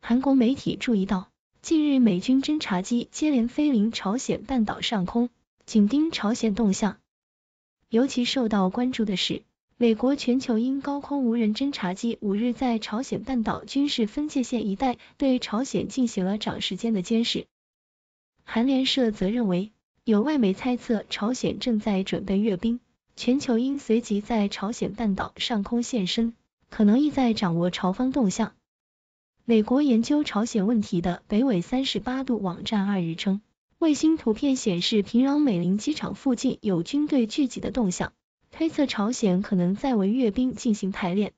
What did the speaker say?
韩国媒体注意到，近日美军侦察机接连飞临朝鲜半岛上空，紧盯朝鲜动向。尤其受到关注的是，美国全球鹰高空无人侦察机五日在朝鲜半岛军事分界线一带对朝鲜进行了长时间的监视。韩联社则认为，有外媒猜测朝鲜正在准备阅兵，全球鹰随即在朝鲜半岛上空现身，可能意在掌握朝方动向。美国研究朝鲜问题的北纬三十八度网站二日称，卫星图片显示平壤美林机场附近有军队聚集的动向，推测朝鲜可能在为阅兵进行排练。